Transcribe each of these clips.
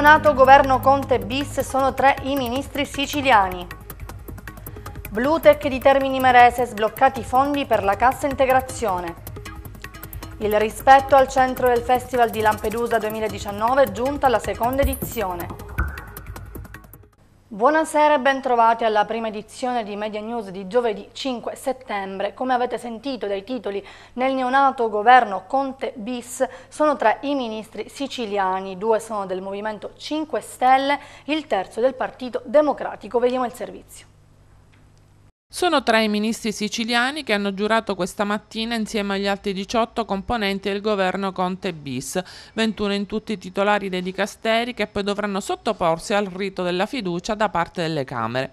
Neonato governo Conte bis sono tre i ministri siciliani. Blutech di Termini Merese sbloccati fondi per la cassa integrazione. Il rispetto al centro del Festival di Lampedusa 2019 giunta alla seconda edizione. Buonasera e bentrovati alla prima edizione di Media News di giovedì 5 settembre. Come avete sentito dai titoli, nel neonato governo Conte bis sono tre i ministri siciliani, due sono del Movimento 5 Stelle, il terzo del Partito Democratico. Vediamo il servizio. Sono tre i ministri siciliani che hanno giurato questa mattina insieme agli altri 18 componenti del governo Conte bis, 21 in tutti i titolari dei dicasteri che poi dovranno sottoporsi al rito della fiducia da parte delle Camere.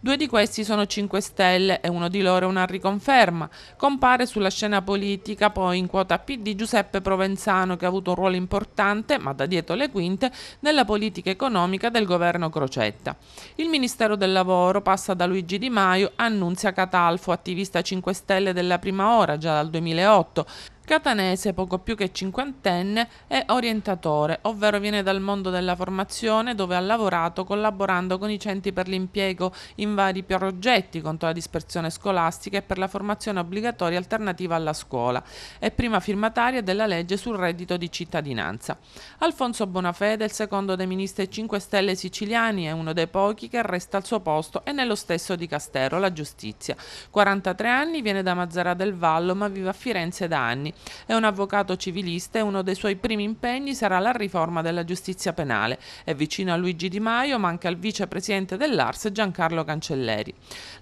Due di questi sono 5 Stelle e uno di loro è una riconferma. Compare sulla scena politica poi in quota PD Giuseppe Provenzano che ha avuto un ruolo importante, ma da dietro le quinte, nella politica economica del governo Crocetta. Il Ministero del Lavoro passa da Luigi Di Maio a annunzia Catalfo, attivista 5 Stelle della prima ora già dal 2008. Catanese, poco più che cinquantenne, è orientatore, ovvero viene dal mondo della formazione dove ha lavorato collaborando con i centri per l'impiego in vari progetti contro la dispersione scolastica e per la formazione obbligatoria alternativa alla scuola. È prima firmataria della legge sul reddito di cittadinanza. Alfonso Bonafede, il secondo dei ministri 5 Stelle siciliani, è uno dei pochi che resta al suo posto e nello stesso di Castero, la giustizia. 43 anni, viene da Mazzara del Vallo ma vive a Firenze da anni. È un avvocato civilista e uno dei suoi primi impegni sarà la riforma della giustizia penale. È vicino a Luigi Di Maio, ma anche al vicepresidente dell'Ars Giancarlo Cancelleri.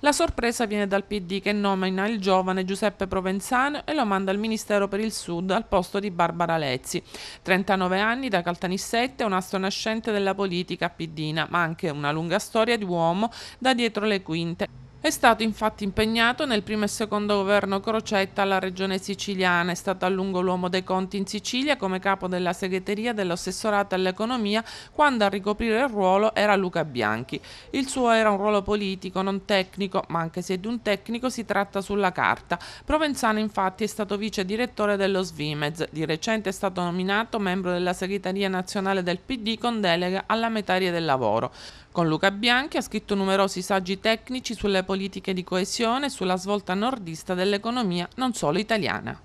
La sorpresa viene dal PD che nomina il giovane Giuseppe Provenzano e lo manda al Ministero per il Sud al posto di Barbara Lezzi. 39 anni da Caltanissette, un astro nascente della politica pidina, ma anche una lunga storia di uomo da dietro le quinte. È stato infatti impegnato nel primo e secondo governo Crocetta alla regione siciliana, è stato a lungo l'uomo dei conti in Sicilia come capo della segreteria dell'assessorato all'economia quando a ricoprire il ruolo era Luca Bianchi. Il suo era un ruolo politico, non tecnico, ma anche se di un tecnico si tratta sulla carta. Provenzano infatti è stato vice direttore dello Svimez, di recente è stato nominato membro della segreteria nazionale del PD con delega alla metà del lavoro. Con Luca Bianchi ha scritto numerosi saggi tecnici sulle politiche di coesione e sulla svolta nordista dell'economia non solo italiana.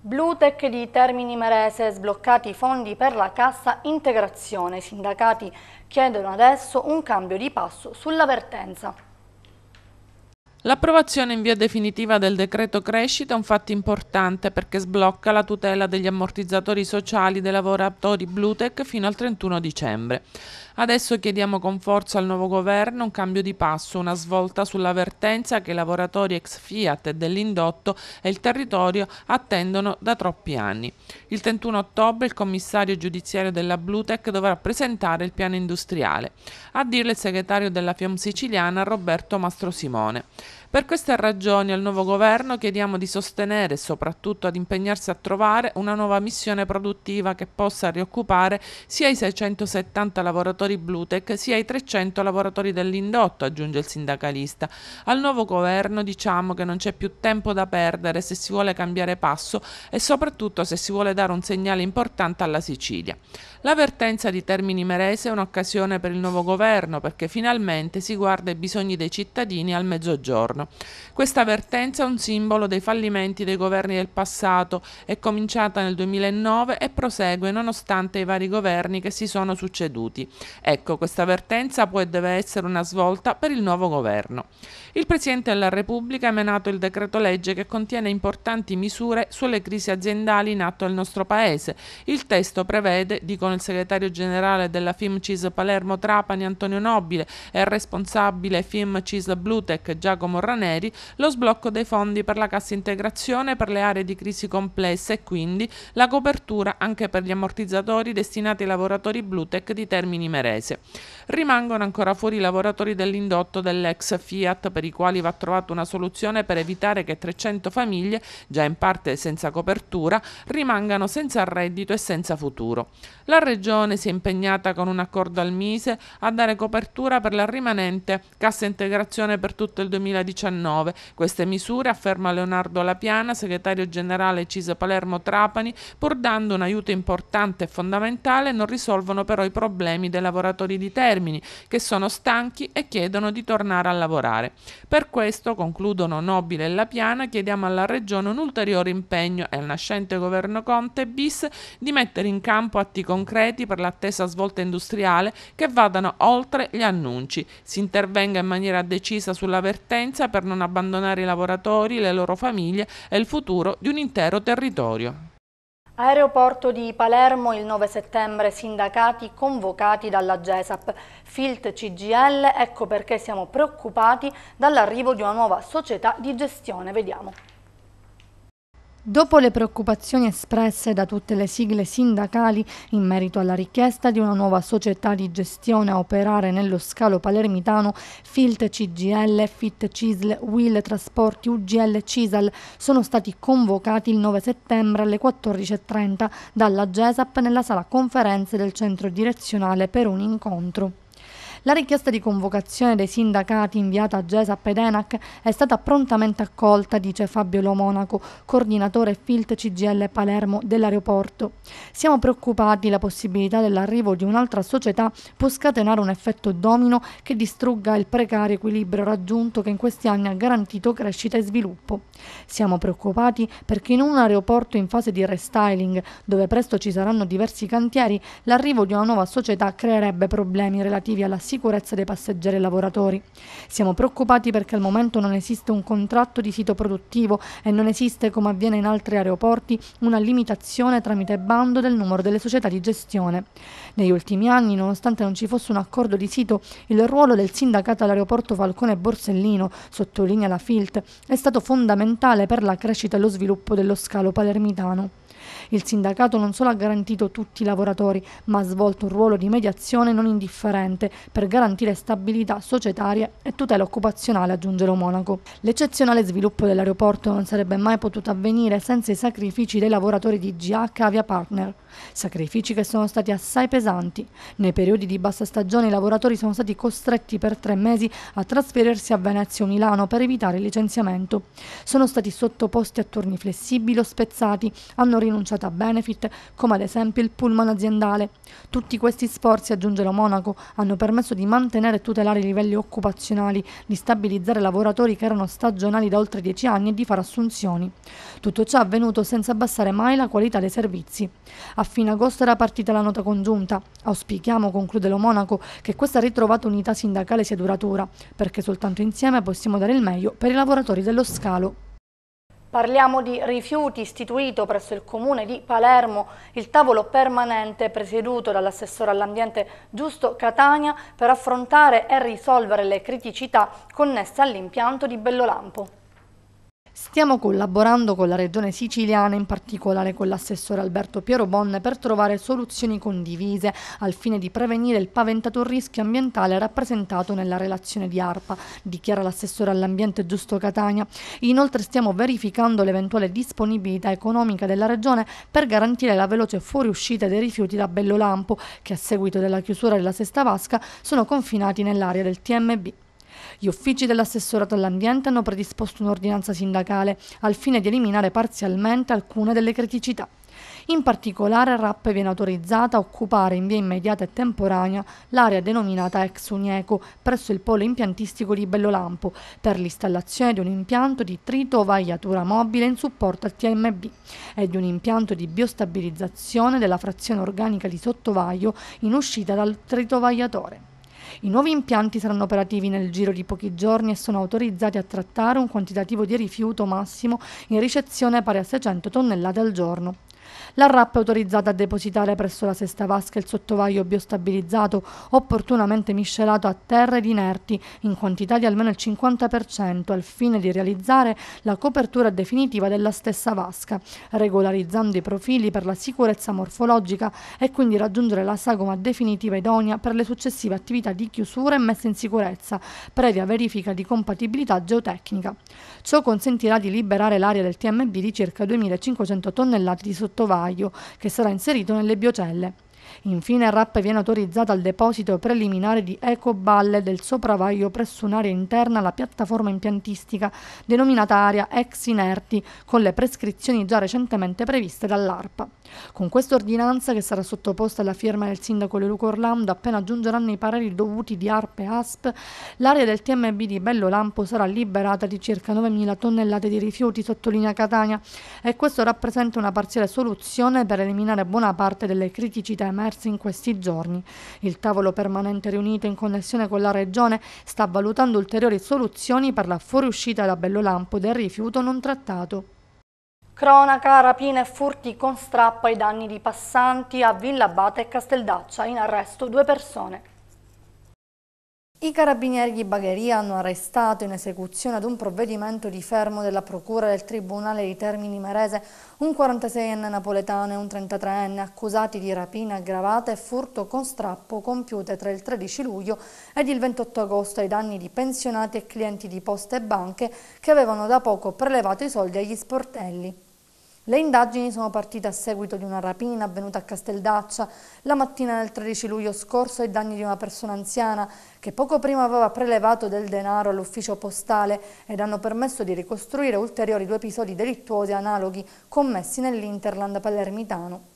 Blutech di Termini Merese, sbloccati i fondi per la cassa integrazione. I sindacati chiedono adesso un cambio di passo sull'avvertenza. L'approvazione in via definitiva del decreto crescita è un fatto importante perché sblocca la tutela degli ammortizzatori sociali dei lavoratori Blutech fino al 31 dicembre. Adesso chiediamo con forza al nuovo governo un cambio di passo, una svolta sull'avvertenza che i lavoratori ex Fiat e dell'indotto e il territorio attendono da troppi anni. Il 31 ottobre il commissario giudiziario della Blutec dovrà presentare il piano industriale. A dirlo il segretario della FIOM siciliana Roberto Mastro Simone. Per queste ragioni al nuovo governo chiediamo di sostenere e soprattutto ad impegnarsi a trovare una nuova missione produttiva che possa rioccupare sia i 670 lavoratori Blutec sia i 300 lavoratori dell'indotto, aggiunge il sindacalista. Al nuovo governo diciamo che non c'è più tempo da perdere se si vuole cambiare passo e soprattutto se si vuole dare un segnale importante alla Sicilia. L'avvertenza di Termini Merese è un'occasione per il nuovo governo perché finalmente si guarda ai bisogni dei cittadini al mezzogiorno italiano. Questa vertenza è un simbolo dei fallimenti dei governi del passato, è cominciata nel 2009 e prosegue nonostante i vari governi che si sono succeduti. Ecco, questa vertenza può e deve essere una svolta per il nuovo governo. Il Presidente della Repubblica ha emanato il decreto legge che contiene importanti misure sulle crisi aziendali in atto nel nostro Paese. Il testo prevede, dicono il segretario generale della FIMCIS Palermo Trapani Antonio Nobile e il responsabile FIMCIS Blutec Giacomo Ranzani, Straneri lo sblocco dei fondi per la cassa integrazione per le aree di crisi complessa e quindi la copertura anche per gli ammortizzatori destinati ai lavoratori blu tech di Termini Merese. Rimangono ancora fuori i lavoratori dell'indotto dell'ex Fiat per i quali va trovata una soluzione per evitare che 300 famiglie, già in parte senza copertura, rimangano senza reddito e senza futuro. La Regione si è impegnata con un accordo al Mise a dare copertura per la rimanente cassa integrazione per tutto il 2019 queste misure, afferma Leonardo Lapiana, segretario generale CISA Palermo Trapani, pur dando un aiuto importante e fondamentale, non risolvono però i problemi dei lavoratori di Termini, che sono stanchi e chiedono di tornare a lavorare. Per questo, concludono Nobile e Lapiana, chiediamo alla Regione un ulteriore impegno e al nascente governo Conte bis di mettere in campo atti concreti per l'attesa svolta industriale che vadano oltre gli annunci. Si intervenga in maniera decisa sull'avvertenza casa per non abbandonare i lavoratori, le loro famiglie e il futuro di un intero territorio. Aeroporto di Palermo, il 9 settembre, sindacati convocati dalla GESAP. Filt CGL, ecco perché siamo preoccupati dall'arrivo di una nuova società di gestione. Vediamo. Dopo le preoccupazioni espresse da tutte le sigle sindacali in merito alla richiesta di una nuova società di gestione a operare nello scalo palermitano, FILT CGL, FIT CISL, WIL Trasporti, UGL CISAL sono stati convocati il 9 settembre alle 14.30 dalla GESAP nella sala conferenze del centro direzionale per un incontro. La richiesta di convocazione dei sindacati inviata a GESAP ed ENAC è stata prontamente accolta, dice Fabio Lomonaco, coordinatore FILT CGL Palermo dell'aeroporto. Siamo preoccupati la possibilità dell'arrivo di un'altra società può scatenare un effetto domino che distrugga il precario equilibrio raggiunto che in questi anni ha garantito crescita e sviluppo. Siamo preoccupati perché in un aeroporto in fase di restyling, dove presto ci saranno diversi cantieri, l'arrivo di una nuova società creerebbe problemi relativi alla sicurezza sicurezza dei passeggeri e lavoratori. Siamo preoccupati perché al momento non esiste un contratto di sito produttivo e non esiste, come avviene in altri aeroporti, una limitazione tramite bando del numero delle società di gestione. Negli ultimi anni, nonostante non ci fosse un accordo di sito, il ruolo del sindacato all'aeroporto Falcone Borsellino, sottolinea la FILT, è stato fondamentale per la crescita e lo sviluppo dello scalo palermitano. Il sindacato non solo ha garantito tutti i lavoratori, ma ha svolto un ruolo di mediazione non indifferente per garantire stabilità societaria e tutela occupazionale, aggiunge lo Monaco. L'eccezionale sviluppo dell'aeroporto non sarebbe mai potuto avvenire senza i sacrifici dei lavoratori di GH Avia Partner. Sacrifici che sono stati assai pesanti. Nei periodi di bassa stagione i lavoratori sono stati costretti per tre mesi a trasferirsi a Venezia o Milano per evitare il licenziamento. Sono stati sottoposti a turni flessibili o spezzati, hanno rinunciato a benefit come ad esempio il pullman aziendale. Tutti questi sforzi, aggiunge lo Monaco, hanno permesso di mantenere e tutelare i livelli occupazionali, di stabilizzare lavoratori che erano stagionali da oltre dieci anni e di fare assunzioni. Tutto ciò è avvenuto senza abbassare mai la qualità dei servizi. A a fine agosto era partita la nota congiunta. Auspichiamo, conclude lo monaco, che questa ritrovata unità sindacale sia duratura, perché soltanto insieme possiamo dare il meglio per i lavoratori dello scalo. Parliamo di rifiuti istituito presso il Comune di Palermo il tavolo permanente presieduto dall'assessore all'ambiente Giusto Catania per affrontare e risolvere le criticità connesse all'impianto di Bellolampo. Stiamo collaborando con la regione siciliana, in particolare con l'assessore Alberto Piero Bonne, per trovare soluzioni condivise al fine di prevenire il paventato rischio ambientale rappresentato nella relazione di ARPA, dichiara l'assessore all'ambiente Giusto Catania. Inoltre stiamo verificando l'eventuale disponibilità economica della regione per garantire la veloce fuoriuscita dei rifiuti da Bellolampo, che a seguito della chiusura della Sesta Vasca sono confinati nell'area del TMB. Gli uffici dell'assessorato all'ambiente hanno predisposto un'ordinanza sindacale al fine di eliminare parzialmente alcune delle criticità. In particolare RAP viene autorizzata a occupare in via immediata e temporanea l'area denominata ex Unieco presso il polo impiantistico di Bellolampo per l'installazione di un impianto di tritovagliatura mobile in supporto al TMB e di un impianto di biostabilizzazione della frazione organica di sottovaglio in uscita dal tritovagliatore. I nuovi impianti saranno operativi nel giro di pochi giorni e sono autorizzati a trattare un quantitativo di rifiuto massimo in ricezione pari a 600 tonnellate al giorno. La RAP è autorizzata a depositare presso la sesta vasca il sottovaglio biostabilizzato opportunamente miscelato a terre ed inerti in quantità di almeno il 50% al fine di realizzare la copertura definitiva della stessa vasca, regolarizzando i profili per la sicurezza morfologica e quindi raggiungere la sagoma definitiva idonea per le successive attività di chiusura e messa in sicurezza, previa verifica di compatibilità geotecnica. Ciò consentirà di liberare l'area del TMB di circa 2.500 tonnellate di sottovaglio sottovaglio che sarà inserito nelle biocelle. Infine RAP viene autorizzata al deposito preliminare di ecoballe del sopravaglio presso un'area interna alla piattaforma impiantistica denominata area ex inerti con le prescrizioni già recentemente previste dall'ARPA. Con questa ordinanza che sarà sottoposta alla firma del sindaco Leluco Orlando appena giungeranno i pareri dovuti di ARPA e ASP, l'area del TMB di Bello Lampo sarà liberata di circa 9.000 tonnellate di rifiuti, sottolinea Catania, e questo rappresenta una parziale soluzione per eliminare buona parte delle criticità emerse emersi in questi giorni. Il tavolo permanente riunito in connessione con la Regione sta valutando ulteriori soluzioni per la fuoriuscita da Bellolampo del rifiuto non trattato. Cronaca, rapine e furti con strappo ai danni di passanti a Villa Abate e Casteldaccia, in arresto due persone. I carabinieri di Bagheria hanno arrestato in esecuzione ad un provvedimento di fermo della Procura del Tribunale di Termini Marese un 46enne napoletano e un 33enne accusati di rapina aggravata e furto con strappo compiute tra il 13 luglio ed il 28 agosto ai danni di pensionati e clienti di poste e banche che avevano da poco prelevato i soldi agli sportelli. Le indagini sono partite a seguito di una rapina avvenuta a Casteldaccia la mattina del 13 luglio scorso ai danni di una persona anziana che poco prima aveva prelevato del denaro all'ufficio postale ed hanno permesso di ricostruire ulteriori due episodi delittuosi analoghi commessi nell'Interland palermitano.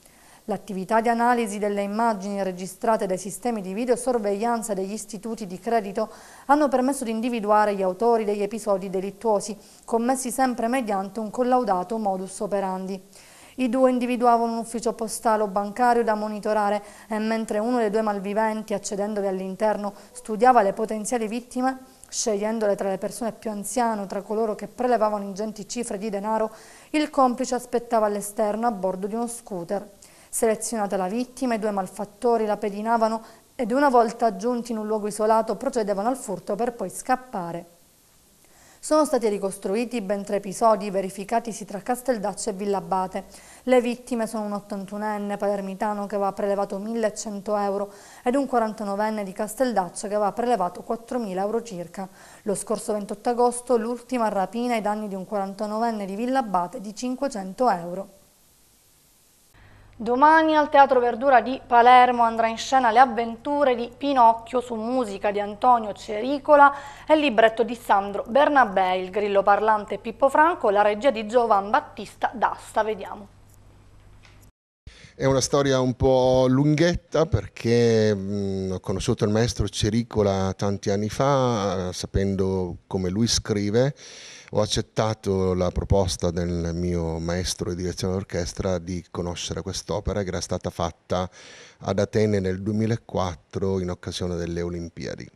L'attività di analisi delle immagini registrate dai sistemi di videosorveglianza degli istituti di credito hanno permesso di individuare gli autori degli episodi delittuosi, commessi sempre mediante un collaudato modus operandi. I due individuavano un ufficio postale o bancario da monitorare e mentre uno dei due malviventi, accedendovi all'interno, studiava le potenziali vittime, scegliendole tra le persone più anziane o tra coloro che prelevavano ingenti cifre di denaro, il complice aspettava all'esterno a bordo di uno scooter. Selezionata la vittima, i due malfattori la pedinavano ed una volta giunti in un luogo isolato procedevano al furto per poi scappare. Sono stati ricostruiti ben tre episodi verificatisi tra Casteldaccio e Villabate. Le vittime sono un 81enne palermitano che aveva prelevato 1.100 euro ed un 49enne di Casteldaccio che aveva prelevato 4.000 euro circa. Lo scorso 28 agosto l'ultima rapina ai danni di un 49enne di Villabate di 500 euro. Domani al Teatro Verdura di Palermo andrà in scena le avventure di Pinocchio su musica di Antonio Cericola e il libretto di Sandro Bernabei, il grillo parlante Pippo Franco, la regia di Giovan Battista D'Asta. Vediamo. È una storia un po' lunghetta perché mh, ho conosciuto il maestro Cericola tanti anni fa, eh, sapendo come lui scrive, ho accettato la proposta del mio maestro di direzione d'orchestra di conoscere quest'opera che era stata fatta ad Atene nel 2004 in occasione delle Olimpiadi.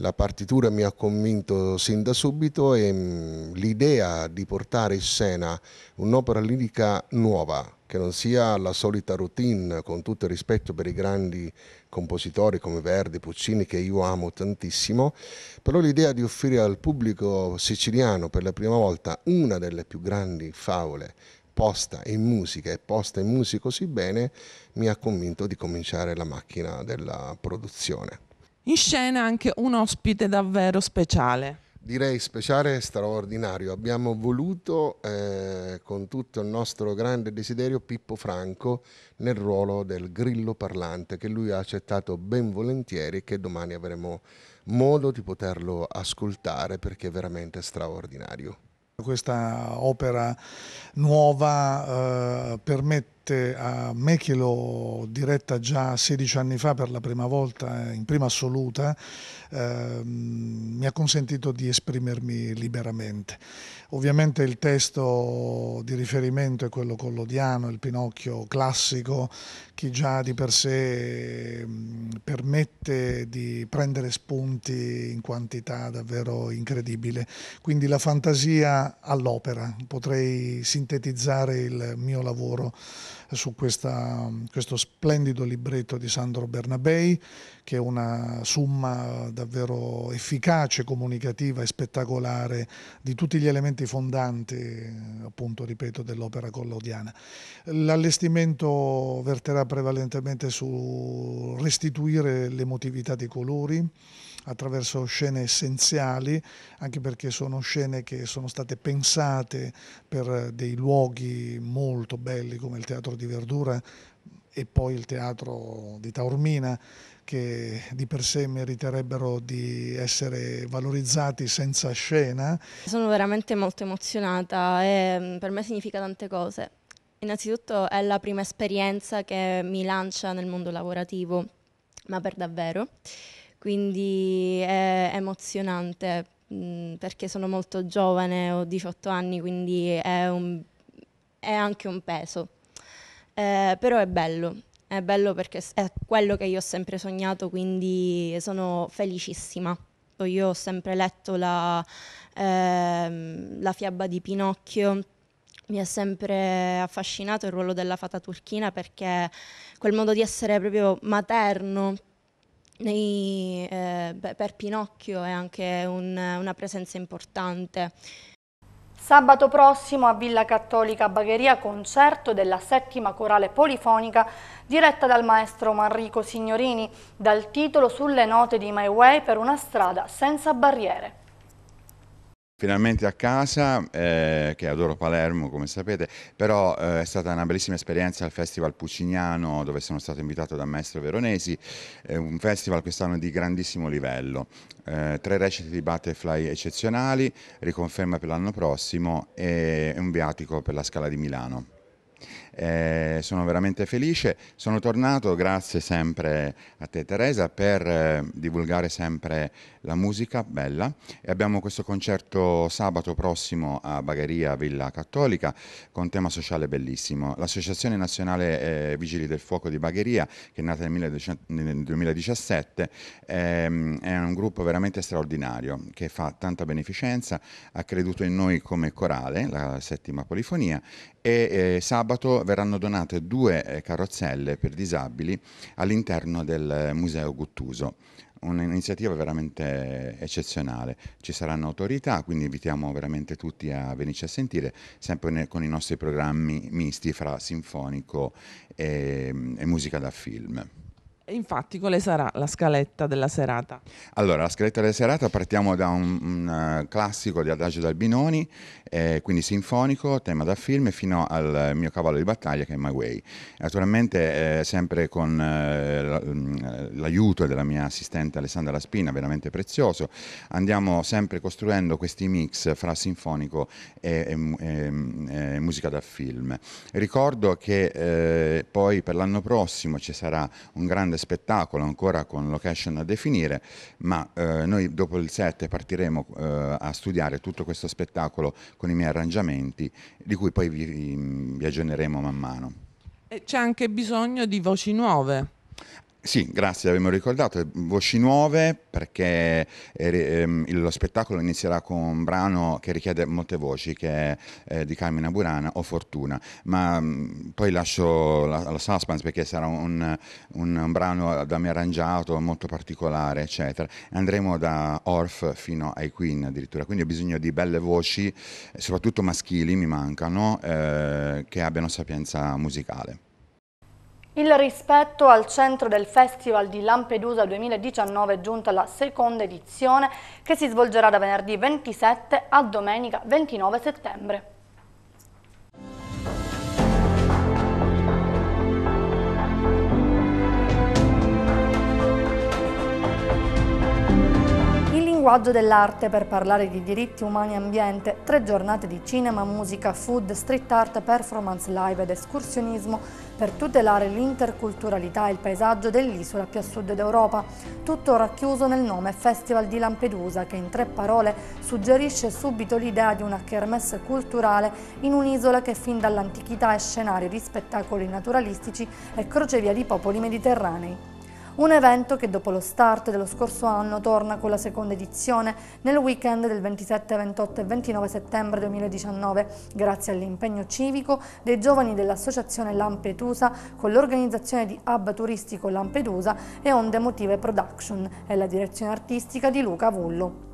La partitura mi ha convinto sin da subito e l'idea di portare in scena un'opera lirica nuova, che non sia la solita routine, con tutto il rispetto per i grandi compositori come Verdi, Puccini, che io amo tantissimo, però l'idea di offrire al pubblico siciliano per la prima volta una delle più grandi favole posta in musica e posta in musica così bene, mi ha convinto di cominciare la macchina della produzione. In scena anche un ospite davvero speciale direi speciale e straordinario. Abbiamo voluto eh, con tutto il nostro grande desiderio Pippo Franco nel ruolo del grillo parlante che lui ha accettato ben volentieri e che domani avremo modo di poterlo ascoltare perché è veramente straordinario. Questa opera nuova eh, permette trasmette a Mechilo diretta già 16 anni fa per la prima volta eh, in prima assoluta eh, mi ha consentito di esprimermi liberamente. Ovviamente il testo di riferimento è quello collodiano, il Pinocchio classico, che già di per sé ehm, permette di prendere spunti in quantità davvero incredibile. Quindi la fantasia all'opera, potrei sintetizzare il mio lavoro su questa, questo splendido libretto di Sandro Bernabei, che è una summa davvero efficace, comunicativa e spettacolare di tutti gli elementi fondanti, appunto, ripeto, dell'opera collodiana. L'allestimento verterà prevalentemente su restituire l'emotività dei colori, attraverso scene essenziali, anche perché sono scene che sono state pensate per dei luoghi molto belli come il Teatro di Verdura e poi il Teatro di Taormina che di per sé meriterebbero di essere valorizzati senza scena. Sono veramente molto emozionata e mm, per me significa tante cose. Innanzitutto è la prima esperienza che mi lancia nel mondo lavorativo, ma per davvero quindi è emozionante mh, mm, perché sono molto giovane, ho 18 anni, quindi è, un, è anche un peso. Eh, però è bello, è bello perché è quello che io ho sempre sognato, quindi sono felicissima. Io ho sempre letto la, ehm, la fiaba di Pinocchio, mi ha sempre affascinato il ruolo della fata turchina perché quel modo di essere proprio materno e, eh, per Pinocchio è anche un, una presenza importante. Sabato prossimo a Villa Cattolica Bagheria concerto della settima corale polifonica diretta dal maestro Manrico Signorini dal titolo Sulle note di My Way per una strada senza barriere. Finalmente a casa, eh, che adoro Palermo come sapete, però eh, è stata una bellissima esperienza al Festival Pucignano dove sono stato invitato da Maestro Veronesi, eh, un festival quest'anno di grandissimo livello, eh, tre recite di butterfly eccezionali, riconferma per l'anno prossimo e un viatico per la Scala di Milano eh, sono veramente felice. Sono tornato, grazie sempre a te Teresa, per eh, divulgare sempre la musica bella e abbiamo questo concerto sabato prossimo a Bagheria Villa Cattolica con tema sociale bellissimo. L'Associazione Nazionale eh, Vigili del Fuoco di Bagheria, che è nata nel 2017, ehm, è un gruppo veramente straordinario che fa tanta beneficenza, ha creduto in noi come corale, la settima polifonia, e eh, sabato verranno donate due eh, carrozzelle per disabili all'interno del eh, Museo Guttuso un'iniziativa veramente eccezionale. Ci saranno autorità, quindi invitiamo veramente tutti a venirci a sentire, sempre con i nostri programmi misti fra sinfonico e, mm, e musica da film. E infatti quale sarà la scaletta della serata? Allora, la scaletta della serata partiamo da un, un uh, classico di Adagio d'Albinoni, eh, quindi sinfonico, tema da film, fino al mio cavallo di battaglia che è My Way. Naturalmente eh, sempre con eh, mm, eh, l'aiuto della mia assistente Alessandra Spina, veramente prezioso, andiamo sempre costruendo questi mix fra sinfonico e, e, e musica da film. Ricordo che eh, poi per l'anno prossimo ci sarà un grande spettacolo ancora con location da definire, ma eh, noi dopo il 7 partiremo eh, a studiare tutto questo spettacolo con i miei arrangiamenti, di cui poi vi, vi aggiorneremo man mano. E C'è anche bisogno di voci nuove. Sì, grazie, abbiamo ricordato eh, Voci Nuove perché eh, ehm, lo spettacolo inizierà con un brano che richiede molte voci, che è eh, di Carmina Burana, O Fortuna, ma mm, poi lascio la, suspense perché sarà un, un, un, brano da me arrangiato, molto particolare, eccetera. Andremo da Orf fino ai Queen addirittura, quindi ho bisogno di belle voci, soprattutto maschili mi mancano, eh, che abbiano sapienza musicale. Il rispetto al centro del Festival di Lampedusa 2019 è giunta la seconda edizione che si svolgerà da venerdì 27 a domenica 29 settembre. linguaggio dell'arte per parlare di diritti umani e ambiente, tre giornate di cinema, musica, food, street art, performance live ed escursionismo per tutelare l'interculturalità e il paesaggio dell'isola più a sud d'Europa, tutto racchiuso nel nome Festival di Lampedusa che in tre parole suggerisce subito l'idea di una kermesse culturale in un'isola che fin dall'antichità è scenario di spettacoli naturalistici e crocevia di popoli mediterranei un evento che dopo lo start dello scorso anno torna con la seconda edizione nel weekend del 27, 28 e 29 settembre 2019, grazie all'impegno civico dei giovani dell'associazione Lampedusa con l'organizzazione di Hub Turistico Lampedusa e Onde Motive Production e la direzione artistica di Luca Vullo.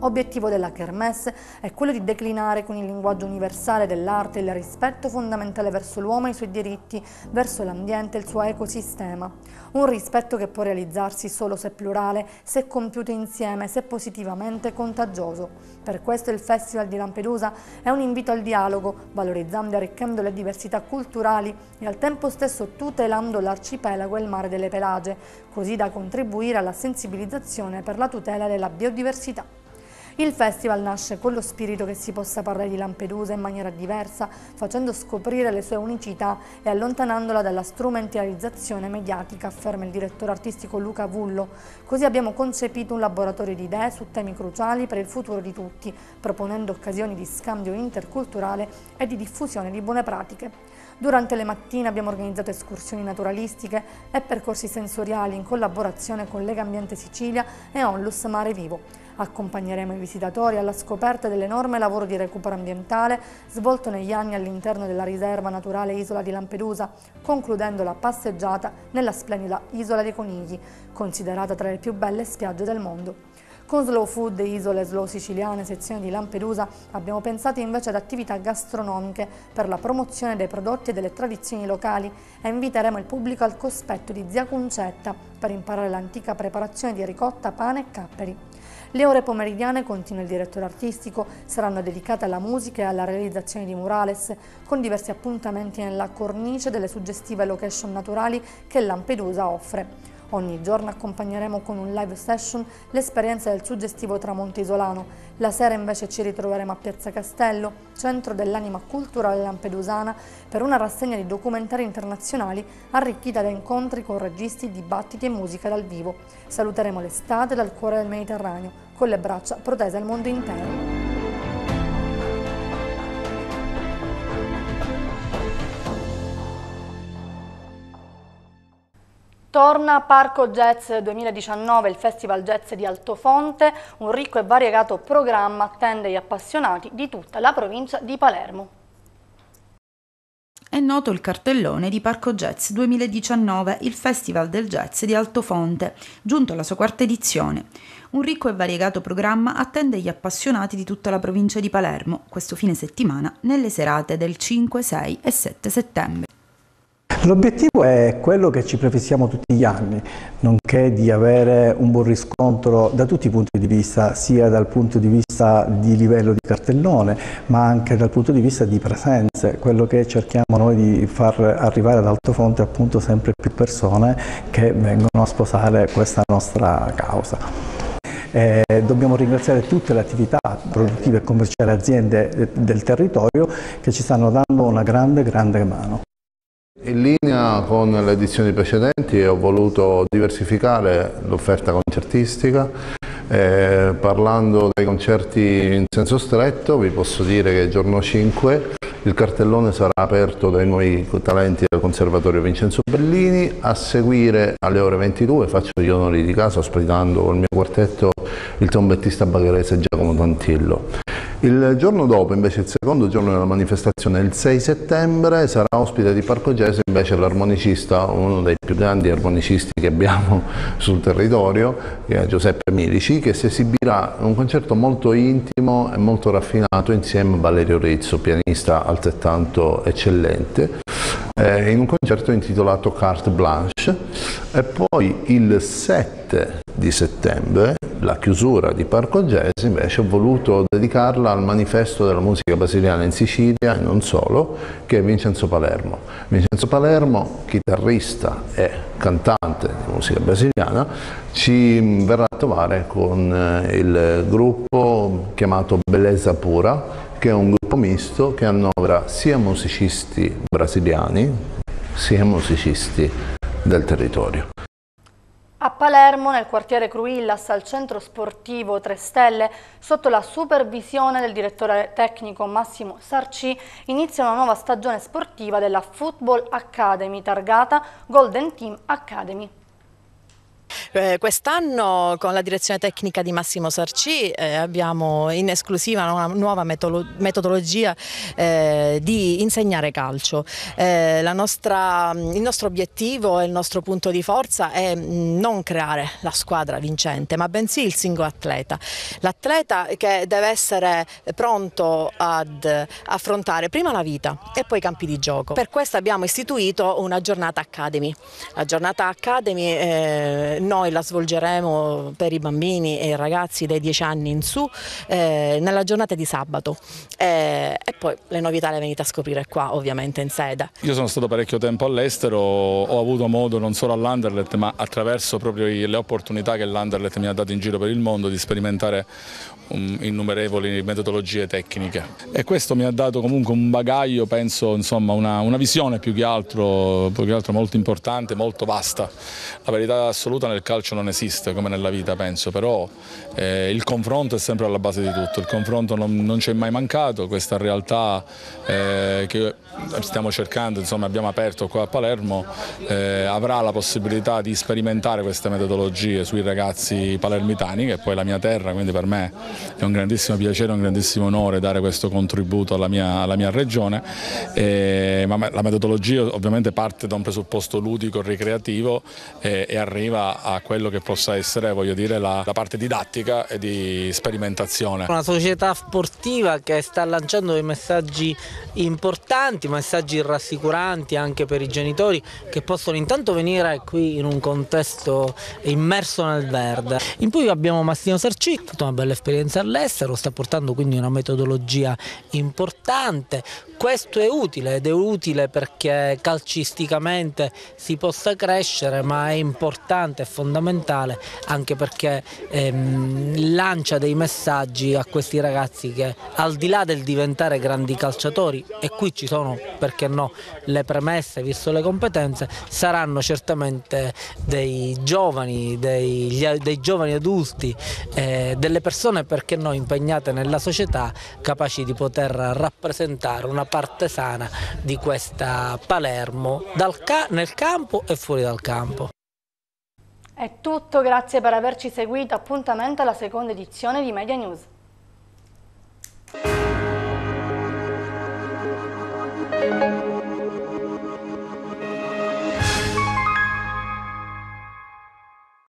Obiettivo della Kermesse è quello di declinare con il linguaggio universale dell'arte il rispetto fondamentale verso l'uomo e i suoi diritti, verso l'ambiente e il suo ecosistema. Un rispetto che può realizzarsi solo se plurale, se compiuto insieme, se positivamente contagioso. Per questo il Festival di Lampedusa è un invito al dialogo, valorizzando e arricchendo le diversità culturali e al tempo stesso tutelando l'arcipelago e il mare delle Pelagie, così da contribuire alla sensibilizzazione per la tutela della biodiversità. Il festival nasce con lo spirito che si possa parlare di Lampedusa in maniera diversa, facendo scoprire le sue unicità e allontanandola dalla strumentalizzazione mediatica, afferma il direttore artistico Luca Vullo. Così abbiamo concepito un laboratorio di idee su temi cruciali per il futuro di tutti, proponendo occasioni di scambio interculturale e di diffusione di buone pratiche. Durante le mattine abbiamo organizzato escursioni naturalistiche e percorsi sensoriali in collaborazione con Lega Ambiente Sicilia e Onlus Mare Vivo. Accompagneremo i visitatori alla scoperta dell'enorme lavoro di recupero ambientale svolto negli anni all'interno della riserva naturale Isola di Lampedusa, concludendo la passeggiata nella splendida Isola dei Conigli, considerata tra le più belle spiagge del mondo. Con Slow Food Isole Slow Siciliane, sezione di Lampedusa, abbiamo pensato invece ad attività gastronomiche per la promozione dei prodotti e delle tradizioni locali e inviteremo il pubblico al cospetto di Zia Concetta per imparare l'antica preparazione di ricotta, pane e capperi. Le ore pomeridiane, continua il direttore artistico, saranno dedicate alla musica e alla realizzazione di murales, con diversi appuntamenti nella cornice delle suggestive location naturali che Lampedusa offre. Ogni giorno accompagneremo con un live session l'esperienza del suggestivo tramonto isolano. La sera invece ci ritroveremo a Piazza Castello, centro dell'anima culturale lampedusana, per una rassegna di documentari internazionali arricchita da incontri con registi, dibattiti e musica dal vivo. Saluteremo l'estate dal cuore del Mediterraneo, con le braccia protese al mondo intero. Torna Parco Jazz 2019, il Festival Jazz di Altofonte, un ricco e variegato programma attende gli appassionati di tutta la provincia di Palermo. È noto il cartellone di Parco Jazz 2019, il Festival del Jazz di Altofonte, giunto alla sua quarta edizione. Un ricco e variegato programma attende gli appassionati di tutta la provincia di Palermo questo fine settimana nelle serate del 5, 6 e 7 settembre. L'obiettivo è quello che ci prefissiamo tutti gli anni, nonché di avere un buon riscontro da tutti i punti di vista, sia dal punto di vista di livello di cartellone, ma anche dal punto di vista di presenze, quello che cerchiamo noi di far arrivare ad altofonte appunto sempre più persone che vengono a sposare questa nostra causa. Eh, dobbiamo ringraziare tutte le attività produttive e commerciali aziende del territorio che ci stanno dando una grande, grande mano. In linea con le edizioni precedenti ho voluto diversificare l'offerta concertistica. Eh, parlando dei concerti in senso stretto vi posso dire che giorno 5 il cartellone sarà aperto dai nuovi talenti del Conservatorio Vincenzo Bellini, a seguire alle ore 22 faccio gli onori di casa ospitando col mio quartetto il trombettista bagherese Giacomo Tantillo. Il giorno dopo, invece, il secondo giorno della manifestazione, il 6 settembre, sarà ospite di Parco Gese invece l'armonicista, uno dei più grandi armonicisti che abbiamo sul territorio, Giuseppe Milici, che si esibirà un concerto molto intimo e molto raffinato insieme a Valerio Rizzo, pianista altrettanto eccellente eh, in un concerto intitolato Carte Blanche e poi il 7 di settembre la chiusura di Parco Jazz invece ho voluto dedicarla al manifesto della musica brasiliana in Sicilia e non solo, che è Vincenzo Palermo. Vincenzo Palermo, chitarrista e cantante di musica brasiliana, ci verrà a trovare con eh, il gruppo chiamato Bellezza Pura, che è un gruppo misto che annovera sia musicisti brasiliani sia musicisti del territorio. A Palermo, nel quartiere Cruillas, al centro sportivo Tre Stelle, sotto la supervisione del direttore tecnico Massimo Sarci, inizia una nuova stagione sportiva della Football Academy, targata Golden Team Academy. Eh, quest'anno con la direzione tecnica di Massimo Sarci eh, abbiamo in esclusiva una nuova metodologia eh, di insegnare calcio. Eh, nostra, il nostro obiettivo e il nostro punto di forza è mm, non creare la squadra vincente, ma bensì il singolo atleta. L'atleta che deve essere pronto ad affrontare prima la vita e poi i campi di gioco. Per questo abbiamo istituito una giornata Academy. La giornata Academy eh, noi la svolgeremo per i bambini e i ragazzi dai 10 anni in su eh, nella giornata di sabato eh, e poi le novità le venite a scoprire qua ovviamente in sede. Io sono stato parecchio tempo all'estero, ho avuto modo non solo all'Underlet ma attraverso proprio le opportunità che l'Underlet mi ha dato in giro per il mondo di sperimentare innumerevoli metodologie tecniche e questo mi ha dato comunque un bagaglio, penso insomma una, una visione più che, altro, più che, altro, molto importante, molto vasta. La verità assoluta nel calcio non esiste come nella vita penso, però eh, il confronto è sempre alla base di tutto, il confronto non, non ci è mai mancato, questa realtà eh, che stiamo cercando, insomma abbiamo aperto qua a Palermo, eh, avrà la possibilità di sperimentare queste metodologie sui ragazzi palermitani, che è poi la mia terra, quindi per me è un grandissimo piacere, un grandissimo onore dare questo contributo alla mia, alla mia regione, eh, ma la metodologia ovviamente parte da un presupposto ludico, ricreativo eh, e arriva a quello che possa essere dire, la, la parte didattica e di sperimentazione. Una società sportiva che sta lanciando dei messaggi importanti tanti messaggi rassicuranti anche per i genitori che possono intanto venire qui in un contesto immerso nel verde. In più abbiamo Mastino Sarcì, tutta una bella esperienza all'estero, sta portando quindi una metodologia importante. Questo è utile ed è utile perché calcisticamente si possa crescere ma è importante e fondamentale anche perché ehm, lancia dei messaggi a questi ragazzi che al di là del diventare grandi calciatori e qui ci sono perché no, le premesse, visto le competenze, saranno certamente dei giovani, dei, dei giovani adulti, eh, delle persone, perché no, impegnate nella società, capaci di poter rappresentare una parte sana di questa Palermo ca nel campo e fuori dal campo. È tutto, grazie per averci seguito, appuntamento alla seconda edizione di Media News. Thank you.